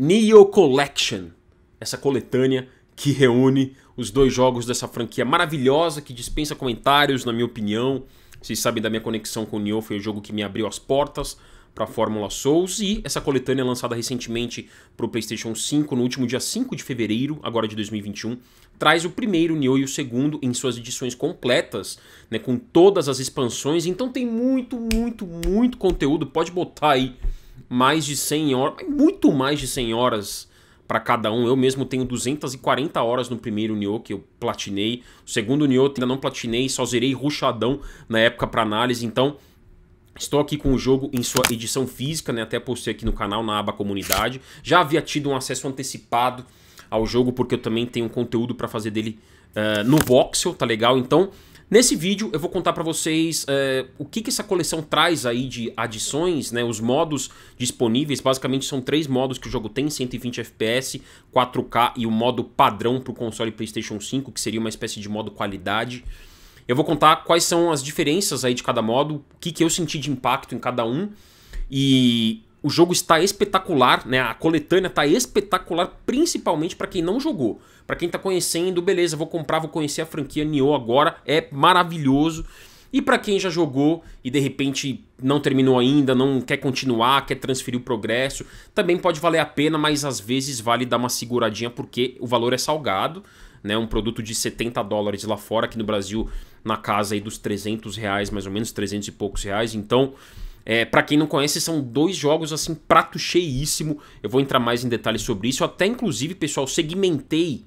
Neo Collection, essa coletânea que reúne os dois jogos dessa franquia maravilhosa que dispensa comentários, na minha opinião. Vocês sabem da minha conexão com o Nioh, foi o jogo que me abriu as portas para a Fórmula Souls e essa coletânea lançada recentemente para o PlayStation 5 no último dia 5 de fevereiro, agora de 2021, traz o primeiro Neo e o segundo em suas edições completas, né, com todas as expansões. Então tem muito, muito, muito conteúdo. Pode botar aí mais de 100 horas, muito mais de 100 horas para cada um. Eu mesmo tenho 240 horas no primeiro Nioh que eu platinei. O segundo Nioh ainda não platinei, só zerei ruchadão na época para análise. Então, Estou aqui com o jogo em sua edição física, né? Até postei aqui no canal, na aba comunidade. Já havia tido um acesso antecipado ao jogo, porque eu também tenho um conteúdo para fazer dele uh, no voxel, tá legal? Então, Nesse vídeo eu vou contar para vocês é, o que, que essa coleção traz aí de adições, né? Os modos disponíveis, basicamente são três modos que o jogo tem, 120 FPS, 4K e o modo padrão para o console PlayStation 5, que seria uma espécie de modo qualidade. Eu vou contar quais são as diferenças aí de cada modo, o que, que eu senti de impacto em cada um e o jogo está espetacular, né? A coletânea está espetacular, principalmente para quem não jogou. Para quem está conhecendo, beleza, vou comprar, vou conhecer a franquia Nioh agora, é maravilhoso. E para quem já jogou e de repente não terminou ainda, não quer continuar, quer transferir o progresso, também pode valer a pena, mas às vezes vale dar uma seguradinha porque o valor é salgado, né? Um produto de 70 dólares lá fora, aqui no Brasil na casa aí dos 300 reais, mais ou menos 300 e poucos reais, então é, para quem não conhece, são dois jogos assim, prato cheíssimo. Eu vou entrar mais em detalhes sobre isso. Eu até, inclusive, pessoal, segmentei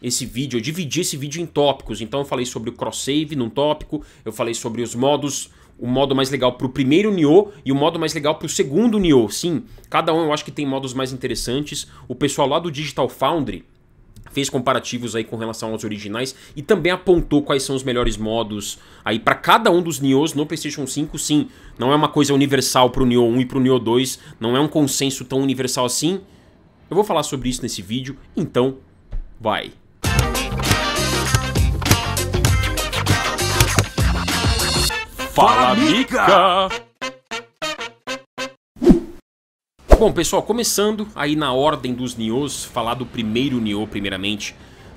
esse vídeo, eu dividi esse vídeo em tópicos. Então eu falei sobre o cross-save num tópico, eu falei sobre os modos, o modo mais legal para o primeiro Nioh e o modo mais legal para o segundo Nioh. Sim, cada um eu acho que tem modos mais interessantes. O pessoal lá do Digital Foundry fez comparativos aí com relação aos originais e também apontou quais são os melhores modos aí para cada um dos Nios no PlayStation 5. Sim, não é uma coisa universal pro Nioh 1 e pro Nioh 2, não é um consenso tão universal assim. Eu vou falar sobre isso nesse vídeo, então vai. Fala, amiga Bom, pessoal, começando aí na ordem dos Nios, falar do primeiro Nio primeiramente,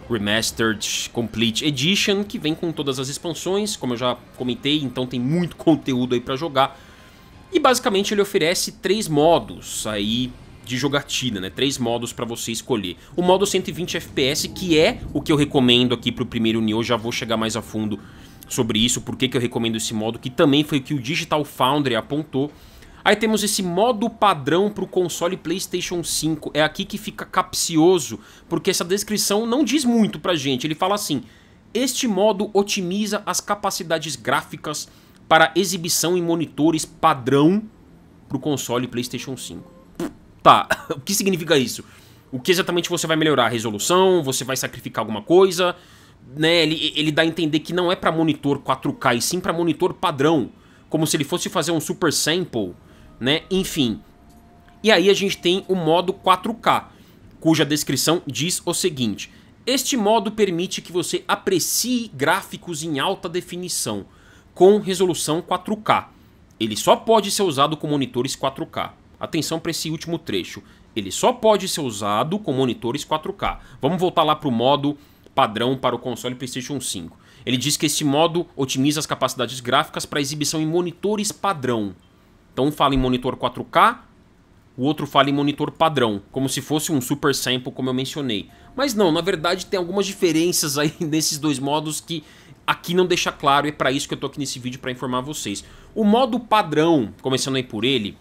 Remastered Complete Edition, que vem com todas as expansões, como eu já comentei, então tem muito conteúdo aí para jogar. E basicamente ele oferece três modos aí de jogatina, né? Três modos para você escolher. O modo 120 FPS, que é o que eu recomendo aqui pro primeiro Nio, já vou chegar mais a fundo sobre isso, por que eu recomendo esse modo, que também foi o que o Digital Foundry apontou. Aí temos esse modo padrão para o console PlayStation 5. É aqui que fica capcioso, porque essa descrição não diz muito para gente. Ele fala assim: "Este modo otimiza as capacidades gráficas para exibição em monitores padrão para o console PlayStation 5". Tá, o que significa isso? O que exatamente você vai melhorar? A resolução? Você vai sacrificar alguma coisa? Né, ele, ele dá a entender que não é para monitor 4K e sim para monitor padrão, como se ele fosse fazer um super sample né? Enfim. E aí a gente tem o modo 4K, cuja descrição diz o seguinte: Este modo permite que você aprecie gráficos em alta definição, com resolução 4K. Ele só pode ser usado com monitores 4K. Atenção para esse último trecho. Ele só pode ser usado com monitores 4K. Vamos voltar lá para o modo padrão para o console PlayStation 5. Ele diz que este modo otimiza as capacidades gráficas para exibição em monitores padrão, então um fala em monitor 4K, o outro fala em monitor padrão, como se fosse um super sample, como eu mencionei. Mas não, na verdade tem algumas diferenças aí nesses dois modos que aqui não deixa claro, e é para isso que eu tô aqui nesse vídeo para informar vocês. O modo padrão, começando aí por ele,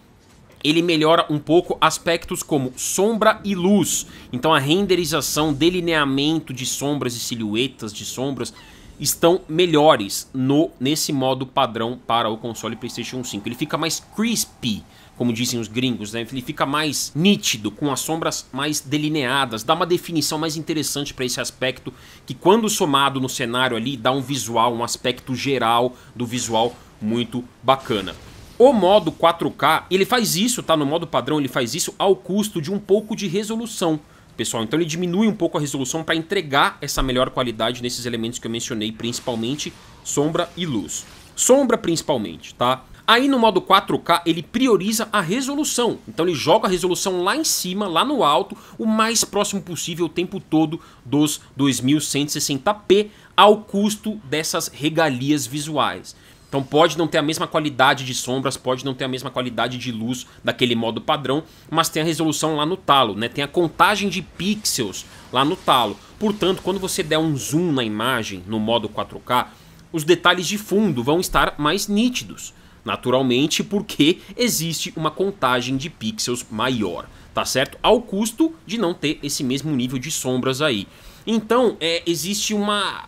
ele melhora um pouco aspectos como sombra e luz. Então a renderização, delineamento de sombras e silhuetas de sombras estão melhores no nesse modo padrão para o console PlayStation 5. Ele fica mais crispy, como dizem os gringos, né? Ele fica mais nítido, com as sombras mais delineadas, dá uma definição mais interessante para esse aspecto que quando somado no cenário ali dá um visual, um aspecto geral do visual muito bacana. O modo 4K, ele faz isso, tá? No modo padrão ele faz isso ao custo de um pouco de resolução pessoal. Então ele diminui um pouco a resolução para entregar essa melhor qualidade nesses elementos que eu mencionei, principalmente sombra e luz. Sombra principalmente, tá? Aí no modo 4K ele prioriza a resolução, então ele joga a resolução lá em cima, lá no alto, o mais próximo possível o tempo todo dos 2160p, ao custo dessas regalias visuais. Então pode não ter a mesma qualidade de sombras, pode não ter a mesma qualidade de luz daquele modo padrão, mas tem a resolução lá no talo, né? Tem a contagem de pixels lá no talo. Portanto, quando você der um zoom na imagem no modo 4K, os detalhes de fundo vão estar mais nítidos, naturalmente, porque existe uma contagem de pixels maior, tá certo? Ao custo de não ter esse mesmo nível de sombras aí. Então, é, existe uma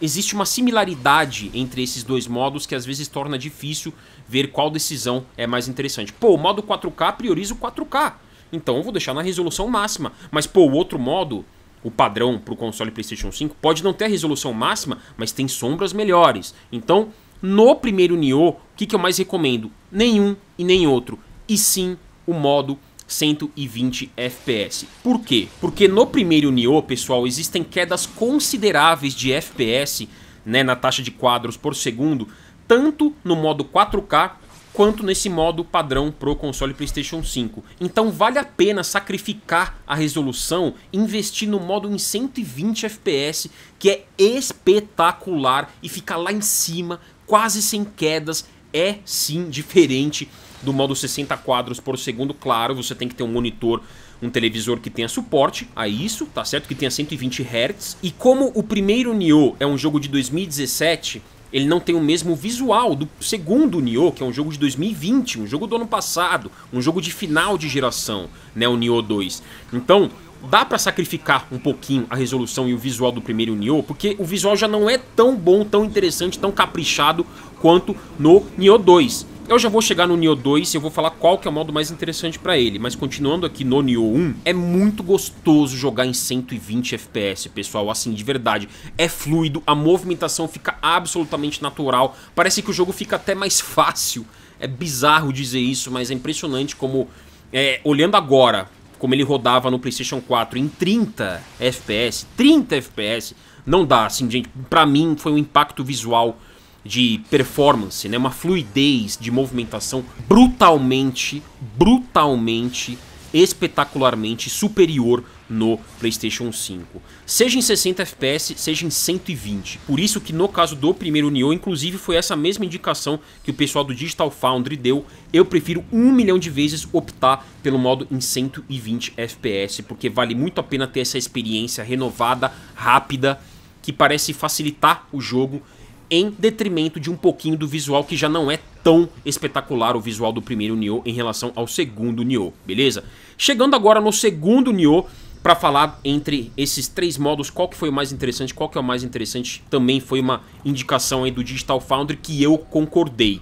existe uma similaridade entre esses dois modos que às vezes torna difícil ver qual decisão é mais interessante. Pô, o modo 4K prioriza o 4K, então eu vou deixar na resolução máxima. Mas pô, o outro modo, o padrão para o console PlayStation 5, pode não ter a resolução máxima, mas tem sombras melhores. Então, no primeiro Nioh, o que, que eu mais recomendo? Nenhum e nem outro. E sim, o modo 4K 120 FPS. Por quê? Porque no primeiro Nioh, pessoal, existem quedas consideráveis de FPS, né, na taxa de quadros por segundo, tanto no modo 4K quanto nesse modo padrão pro console PlayStation 5. Então vale a pena sacrificar a resolução e investir no modo em 120 FPS, que é espetacular e fica lá em cima, quase sem quedas, é sim diferente do modo 60 quadros por segundo. Claro, você tem que ter um monitor, um televisor que tenha suporte a isso, tá certo? Que tenha 120 Hz. E como o primeiro Nioh é um jogo de 2017, ele não tem o mesmo visual do segundo Nioh, que é um jogo de 2020, um jogo do ano passado, um jogo de final de geração, né, o Nioh 2. Então, dá para sacrificar um pouquinho a resolução e o visual do primeiro Nioh, porque o visual já não é tão bom, tão interessante, tão caprichado quanto no Nioh 2. Eu já vou chegar no Nioh 2 e eu vou falar qual que é o modo mais interessante para ele, mas continuando aqui no Nioh 1, é muito gostoso jogar em 120 FPS, pessoal, assim, de verdade. É fluido, a movimentação fica absolutamente natural, parece que o jogo fica até mais fácil. É bizarro dizer isso, mas é impressionante como, é, olhando agora, como ele rodava no PlayStation 4 em 30 FPS, 30 FPS, não dá, assim, gente, pra mim foi um impacto visual de performance, né? Uma fluidez de movimentação brutalmente, brutalmente, espetacularmente superior no PlayStation 5. Seja em 60 FPS, seja em 120. Por isso que no caso do primeiro Neo, inclusive foi essa mesma indicação que o pessoal do Digital Foundry deu. Eu prefiro um milhão de vezes optar pelo modo em 120 FPS, porque vale muito a pena ter essa experiência renovada, rápida, que parece facilitar o jogo em detrimento de um pouquinho do visual que já não é tão espetacular o visual do primeiro Nioh em relação ao segundo Nioh, beleza? Chegando agora no segundo Nioh, para falar entre esses três modos, qual que foi o mais interessante, qual que é o mais interessante, também foi uma indicação aí do Digital Foundry que eu concordei.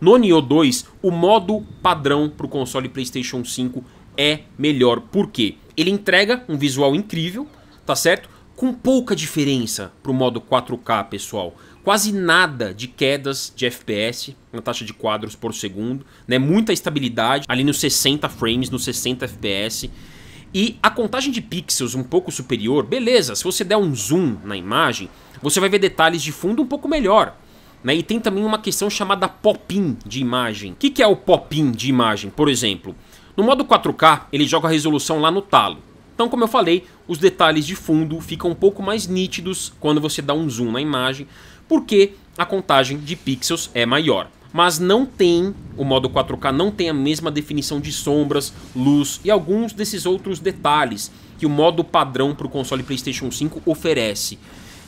No Nioh 2, o modo padrão para o console PlayStation 5 é melhor, por quê? Ele entrega um visual incrível, tá certo? com pouca diferença para o modo 4K, pessoal. Quase nada de quedas de FPS na taxa de quadros por segundo, né? Muita estabilidade ali nos 60 frames, nos 60 FPS. E a contagem de pixels um pouco superior, beleza, se você der um zoom na imagem, você vai ver detalhes de fundo um pouco melhor. Né? E tem também uma questão chamada pop-in de imagem. O que, que é o pop-in de imagem? Por exemplo, no modo 4K, ele joga a resolução lá no talo. Então, como eu falei, os detalhes de fundo ficam um pouco mais nítidos quando você dá um zoom na imagem, porque a contagem de pixels é maior. Mas não tem, o modo 4K não tem a mesma definição de sombras, luz e alguns desses outros detalhes que o modo padrão para o console PlayStation 5 oferece.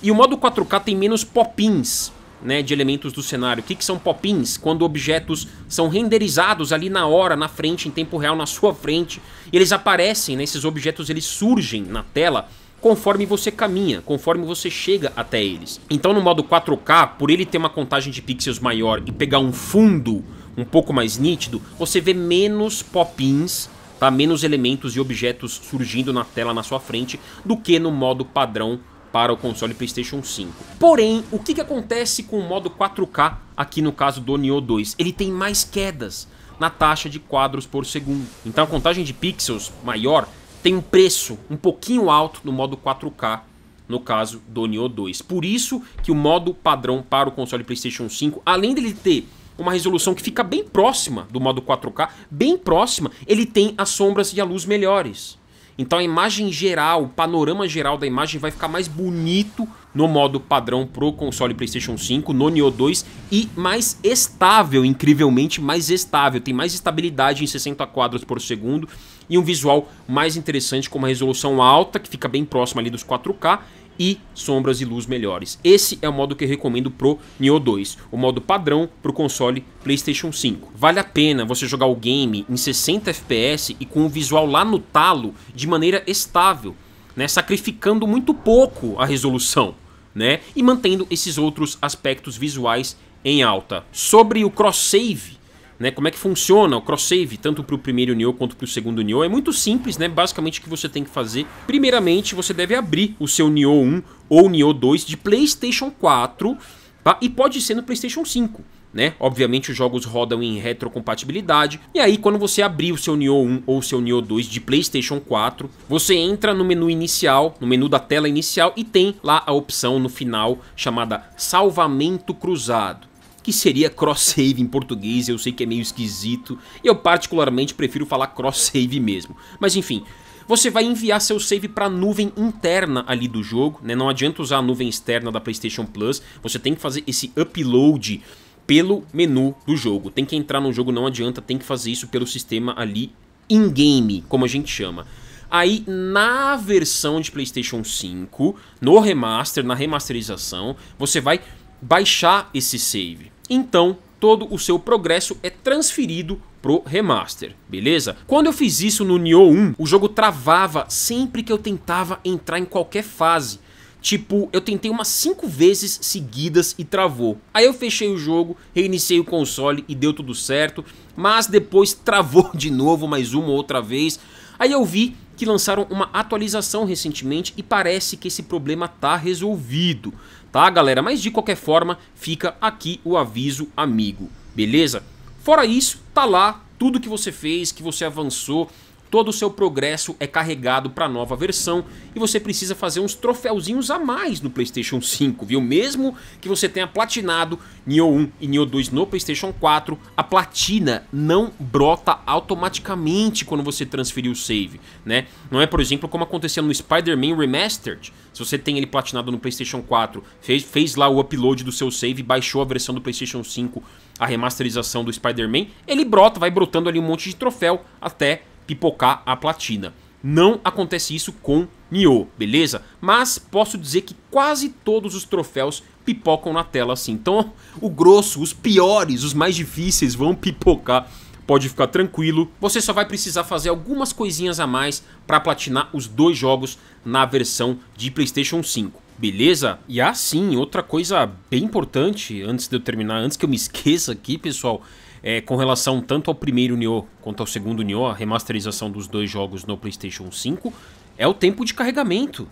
E o modo 4K tem menos pop-ins, né, de elementos do cenário. O que, que são pop-ins? Quando objetos são renderizados ali na hora, na frente, em tempo real, na sua frente, e eles aparecem, né, esses objetos eles surgem na tela conforme você caminha, conforme você chega até eles. Então no modo 4K, por ele ter uma contagem de pixels maior e pegar um fundo um pouco mais nítido, você vê menos pop-ins tá? menos elementos e objetos surgindo na tela na sua frente do que no modo padrão para o console PlayStation 5. Porém, o que, que acontece com o modo 4K aqui no caso do Neo 2? Ele tem mais quedas na taxa de quadros por segundo. Então a contagem de pixels maior tem um preço um pouquinho alto no modo 4K no caso do Neo 2. Por isso que o modo padrão para o console PlayStation 5, além dele ter uma resolução que fica bem próxima do modo 4K, bem próxima, ele tem as sombras e a luz melhores. Então a imagem geral, o panorama geral da imagem vai ficar mais bonito no modo padrão pro console PlayStation 5, no Neo 2 e mais estável, incrivelmente mais estável, tem mais estabilidade em 60 quadros por segundo e um visual mais interessante com uma resolução alta que fica bem próxima ali dos 4K e sombras e luz melhores. Esse é o modo que eu recomendo pro Neo 2, o modo padrão pro console PlayStation 5. Vale a pena você jogar o game em 60 FPS e com o visual lá no talo de maneira estável, né, sacrificando muito pouco a resolução, né, e mantendo esses outros aspectos visuais em alta. Sobre o cross save, né? Como é que funciona o cross-save, tanto para o primeiro Nioh quanto para o segundo Nioh. É muito simples, né? Basicamente o que você tem que fazer, primeiramente você deve abrir o seu Nioh 1 ou Nioh 2 de Playstation 4, tá? E pode ser no Playstation 5. Né? Obviamente os jogos rodam em retrocompatibilidade. E aí quando você abrir o seu Nioh 1 ou o seu Nioh 2 de PlayStation 4, você entra no menu inicial, no menu da tela inicial e tem lá a opção no final chamada salvamento cruzado que seria cross-save em português, eu sei que é meio esquisito, e eu particularmente prefiro falar cross-save mesmo. Mas enfim, você vai enviar seu save para a nuvem interna ali do jogo, né? Não adianta usar a nuvem externa da PlayStation Plus, você tem que fazer esse upload pelo menu do jogo. Tem que entrar no jogo, não adianta, tem que fazer isso pelo sistema ali in-game, como a gente chama. Aí na versão de PlayStation 5, no remaster, na remasterização, você vai baixar esse save. Então, todo o seu progresso é transferido pro remaster, beleza? Quando eu fiz isso no Nioh 1, o jogo travava sempre que eu tentava entrar em qualquer fase. Tipo, eu tentei umas 5 vezes seguidas e travou. Aí eu fechei o jogo, reiniciei o console e deu tudo certo, mas depois travou de novo mais uma ou outra vez. Aí eu vi que lançaram uma atualização recentemente e parece que esse problema tá resolvido tá, galera? Mas de qualquer forma, fica aqui o aviso amigo, beleza? Fora isso, tá lá tudo que você fez, que você avançou, todo o seu progresso é carregado para a nova versão e você precisa fazer uns troféuzinhos a mais no PlayStation 5, viu? Mesmo que você tenha platinado Nioh 1 e Nioh 2 no PlayStation 4, a platina não brota automaticamente quando você transferir o save, né? Não é, por exemplo, como acontecia no Spider-Man Remastered. Se você tem ele platinado no PlayStation 4, fez, fez lá o upload do seu save, baixou a versão do PlayStation 5, a remasterização do Spider-Man, ele brota, vai brotando ali um monte de troféu até pipocar a platina. Não acontece isso com Nioh, beleza? Mas posso dizer que quase todos os troféus pipocam na tela assim. Então o grosso, os piores, os mais difíceis vão pipocar pode ficar tranquilo. Você só vai precisar fazer algumas coisinhas a mais para platinar os dois jogos na versão de PlayStation 5. Beleza? E assim, outra coisa bem importante, antes de eu terminar, antes que eu me esqueça aqui, pessoal, é, com relação tanto ao primeiro Nioh quanto ao segundo Nioh, a remasterização dos dois jogos no PlayStation 5, é o tempo de carregamento.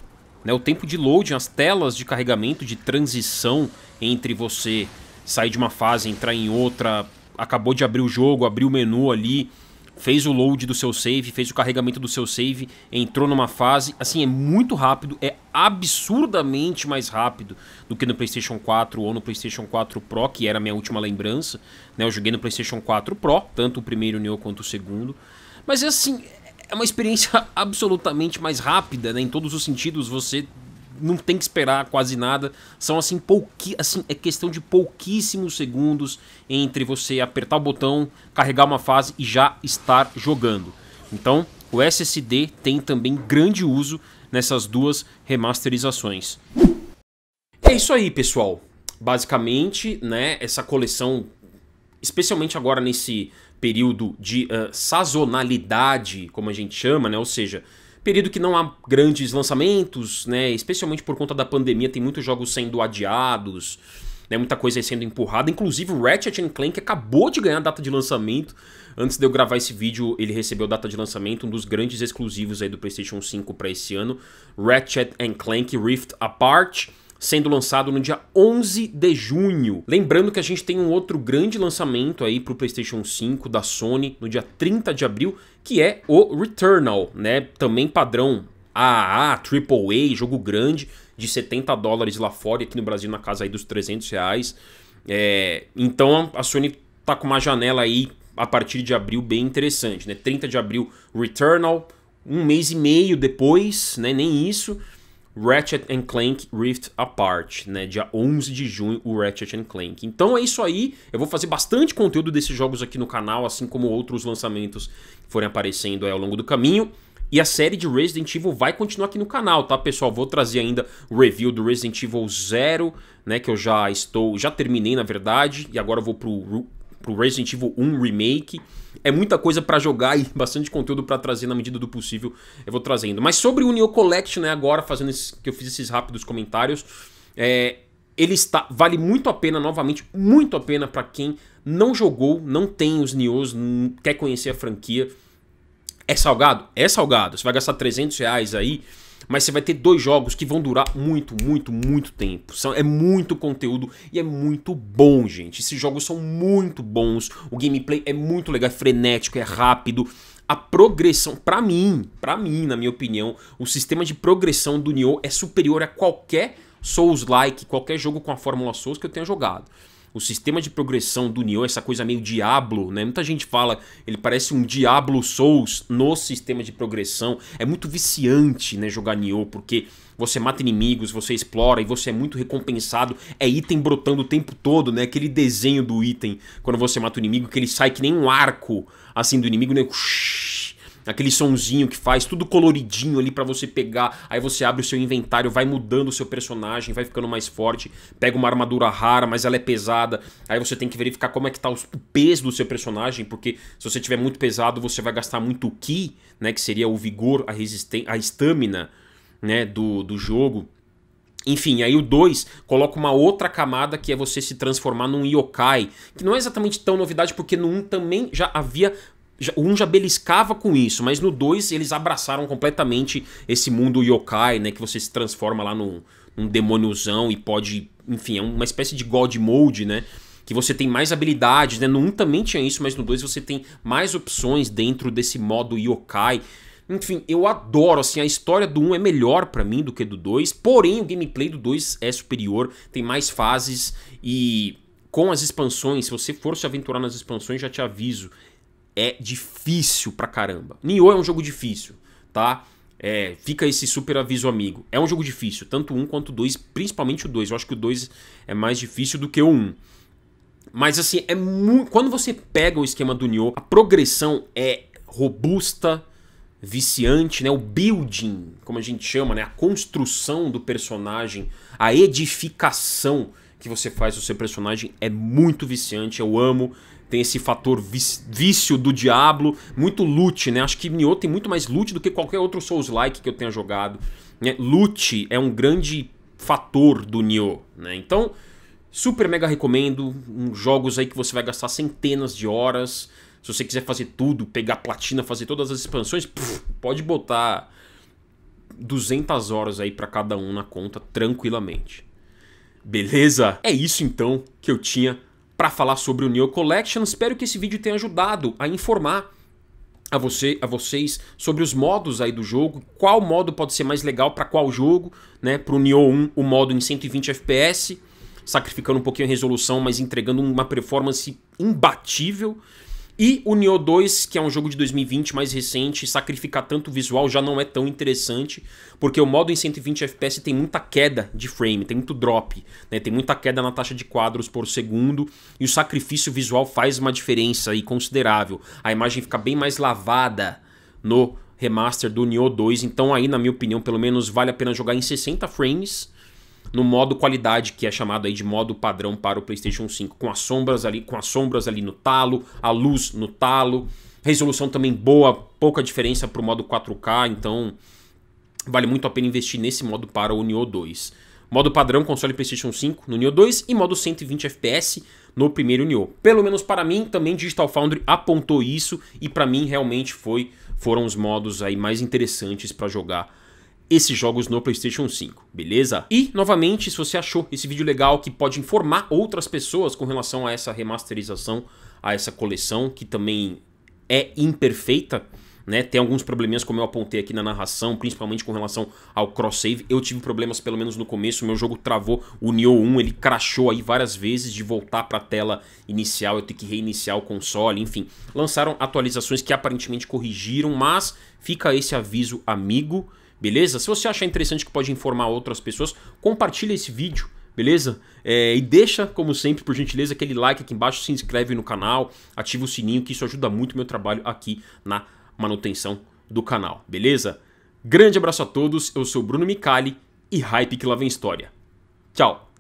Né? O tempo de loading, as telas de carregamento, de transição entre você sair de uma fase, entrar em outra, acabou de abrir o jogo, abrir o menu ali fez o load do seu save, fez o carregamento do seu save, entrou numa fase. Assim, é muito rápido, é absurdamente mais rápido do que no PlayStation 4 ou no PlayStation 4 Pro, que era a minha última lembrança. Né? Eu joguei no PlayStation 4 Pro, tanto o primeiro Neo quanto o segundo. Mas é assim, é uma experiência absolutamente mais rápida, né? em todos os sentidos. Você não tem que esperar quase nada. São assim, pouqui, assim, é questão de pouquíssimos segundos entre você apertar o botão, carregar uma fase e já estar jogando. Então, o SSD tem também grande uso nessas duas remasterizações. É isso aí, pessoal. Basicamente, né, essa coleção, especialmente agora nesse período de uh, sazonalidade, como a gente chama, né, ou seja, período que não há grandes lançamentos, né? Especialmente por conta da pandemia, tem muitos jogos sendo adiados, né? Muita coisa sendo empurrada. Inclusive, o Ratchet Clank acabou de ganhar a data de lançamento. Antes de eu gravar esse vídeo, ele recebeu data de lançamento, um dos grandes exclusivos aí do PlayStation 5 para esse ano, Ratchet Clank Rift Apart sendo lançado no dia 11 de junho. Lembrando que a gente tem um outro grande lançamento aí para o PlayStation 5 da Sony no dia 30 de abril, que é o Returnal, né? Também padrão AAA, AAA, jogo grande de 70 dólares lá fora e aqui no Brasil na casa aí dos 300 reais. É, então a Sony tá com uma janela aí a partir de abril bem interessante, né? 30 de abril Returnal, um mês e meio depois, né? Nem isso. Ratchet Clank Rift Apart, né? Dia 11 de junho, o Ratchet Clank. Então é isso aí. Eu vou fazer bastante conteúdo desses jogos aqui no canal, assim como outros lançamentos forem aparecendo ao longo do caminho. E a série de Resident Evil vai continuar aqui no canal, tá, pessoal? Vou trazer ainda o review do Resident Evil 0, né, que eu já estou, já terminei, na verdade, e agora eu vou pro pro Resident Evil 1 Remake. É muita coisa para jogar e bastante conteúdo para trazer na medida do possível. Eu vou trazendo. Mas sobre o Neo Collection, né, agora fazendo que eu fiz esses rápidos comentários, é, ele está vale muito a pena novamente, muito a pena para quem não jogou, não tem os Nios, quer conhecer a franquia. É salgado? É salgado. Você vai gastar 300 reais aí mas você vai ter dois jogos que vão durar muito, muito, muito tempo. São, é muito conteúdo e é muito bom, gente. Esses jogos são muito bons. O gameplay é muito legal, é frenético, é rápido. A progressão, para mim, para mim, na minha opinião, o sistema de progressão do Nioh é superior a qualquer Souls-like, qualquer jogo com a fórmula Souls que eu tenha jogado o sistema de progressão do Nioh, essa coisa meio Diablo, né? Muita gente fala, ele parece um Diablo Souls no sistema de progressão. É muito viciante, né, jogar Nioh, porque você mata inimigos, você explora e você é muito recompensado. É item brotando o tempo todo, né? Aquele desenho do item quando você mata o inimigo, que ele sai que nem um arco assim do inimigo, né? Ush! aquele sonzinho que faz, tudo coloridinho ali para você pegar. Aí você abre o seu inventário, vai mudando o seu personagem, vai ficando mais forte, pega uma armadura rara, mas ela é pesada. Aí você tem que verificar como é que tá o peso do seu personagem, porque se você tiver muito pesado, você vai gastar muito ki, né, que seria o vigor, a resistência, a estamina, né, do, do jogo. Enfim, aí o 2 coloca uma outra camada que é você se transformar num yokai, que não é exatamente tão novidade, porque no 1 um também já havia o 1 um já beliscava com isso, mas no 2 eles abraçaram completamente esse mundo yokai, né? Que você se transforma lá num, num demôniozão e pode. Enfim, é uma espécie de God Mode, né? Que você tem mais habilidades, né? No 1 um também tinha isso, mas no 2 você tem mais opções dentro desse modo yokai. Enfim, eu adoro, assim, a história do 1 é melhor para mim do que do 2, porém o gameplay do 2 é superior, tem mais fases e com as expansões, se você for se aventurar nas expansões, já te aviso, é difícil pra caramba. Nioh é um jogo difícil, tá? É, fica esse super aviso amigo. É um jogo difícil, tanto um quanto dois, principalmente o dois. Eu acho que o dois é mais difícil do que o um. Mas assim, é muito. Quando você pega o esquema do Nioh, a progressão é robusta, viciante, né? O building, como a gente chama, né? A construção do personagem, a edificação que você faz o seu personagem é muito viciante, eu amo. Tem esse fator vício do diabo muito loot, né? Acho que Nioh tem muito mais loot do que qualquer outro Souls-like que eu tenha jogado. Né? Loot é um grande fator do Nioh, né? Então, super mega recomendo. Jogos aí que você vai gastar centenas de horas. Se você quiser fazer tudo, pegar platina, fazer todas as expansões, pode botar 200 horas aí para cada um na conta tranquilamente. Beleza? É isso então que eu tinha para falar sobre o Neo Collection. Espero que esse vídeo tenha ajudado a informar a você, a vocês sobre os modos aí do jogo, qual modo pode ser mais legal para qual jogo, né? Para o Neo 1, o modo em 120 FPS, sacrificando um pouquinho a resolução, mas entregando uma performance imbatível. E o Nioh 2, que é um jogo de 2020 mais recente, sacrificar tanto o visual já não é tão interessante, porque o modo em 120 FPS tem muita queda de frame, tem muito drop, né? tem muita queda na taxa de quadros por segundo, e o sacrifício visual faz uma diferença aí considerável. A imagem fica bem mais lavada no remaster do Nioh 2, então aí na minha opinião, pelo menos vale a pena jogar em 60 frames no modo qualidade, que é chamado aí de modo padrão para o PlayStation 5, com as sombras ali, com as sombras ali no talo, a luz no talo, resolução também boa, pouca diferença para o modo 4K, então vale muito a pena investir nesse modo para o Neo 2. Modo padrão console PlayStation 5 no Neo 2 e modo 120 FPS no primeiro Neo. Pelo menos para mim, também Digital Foundry apontou isso e para mim realmente foi foram os modos aí mais interessantes para jogar esses jogos no PlayStation 5, beleza? E, novamente, se você achou esse vídeo legal que pode informar outras pessoas com relação a essa remasterização, a essa coleção que também é imperfeita, né? Tem alguns probleminhas, como eu apontei aqui na narração, principalmente com relação ao cross-save. Eu tive problemas, pelo menos no começo, meu jogo travou, o Nioh 1, ele crashou aí várias vezes de voltar para a tela inicial, eu tenho que reiniciar o console, enfim. Lançaram atualizações que aparentemente corrigiram, mas fica esse aviso, amigo, beleza? Se você achar interessante que pode informar outras pessoas, compartilha esse vídeo beleza? É, e deixa, como sempre, por gentileza, aquele like aqui embaixo, se inscreve no canal, ativa o sininho, que isso ajuda muito o meu trabalho aqui na manutenção do canal, beleza? Grande abraço a todos, eu sou Bruno Micali e hype que lá vem história. Tchau!